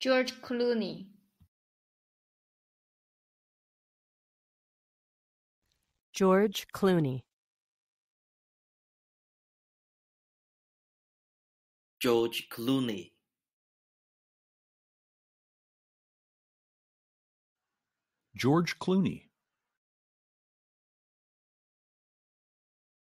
George Clooney. George Clooney. George Clooney. George Clooney.